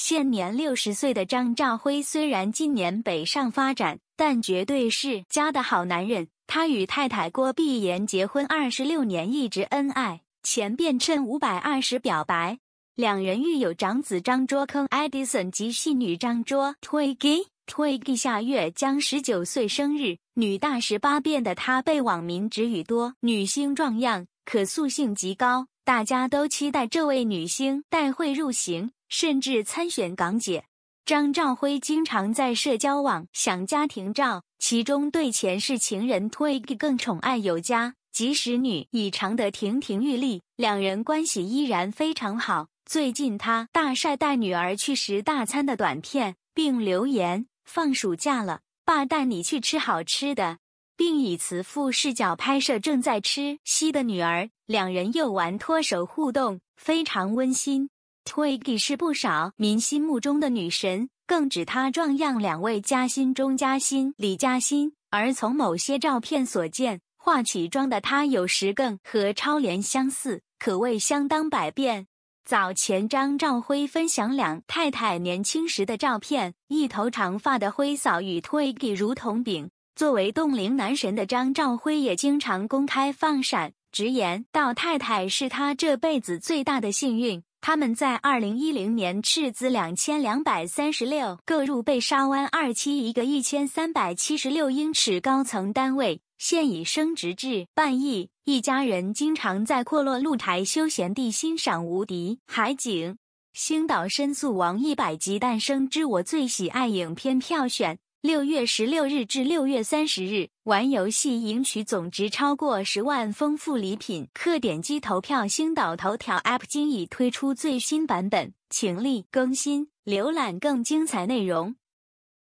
现年六十岁的张兆辉，虽然近年北上发展，但绝对是家的好男人。他与太太郭碧妍结婚二十六年，一直恩爱。前变称五百二十表白，两人育有长子张卓坑、Edison 及女张卓 Twiggy。Twiggy 下月将十九岁生日，女大十八变的她被网民指语多，女星壮样可塑性极高，大家都期待这位女星带会入行。甚至参选港姐，张兆辉经常在社交网享家庭照，其中对前世情人 Twig 更宠爱有加。即使女已长得亭亭玉立，两人关系依然非常好。最近他大晒带女儿去食大餐的短片，并留言：“放暑假了，爸带你去吃好吃的。”并以慈父视角拍摄正在吃西的女儿，两人又玩脱手互动，非常温馨。Twiggy 是不少，民心目中的女神，更指她壮样两位嘉欣钟嘉欣、李嘉欣。而从某些照片所见，化起妆的她有时更和超莲相似，可谓相当百变。早前张兆辉分享两太太年轻时的照片，一头长发的辉嫂与 Twiggy 如同饼。作为冻龄男神的张兆辉也经常公开放闪，直言到太太是他这辈子最大的幸运。他们在2010年斥资2236购入贝沙湾二期一个1376英尺高层单位，现已升值至半亿。一家人经常在阔落露台休闲地欣赏无敌海景。星岛申诉王一百集诞生之我最喜爱影片票选。六月十六日至六月三十日，玩游戏赢取总值超过十万丰富礼品，可点击投票。星岛头条 App 今已推出最新版本，请立更新，浏览更精彩内容。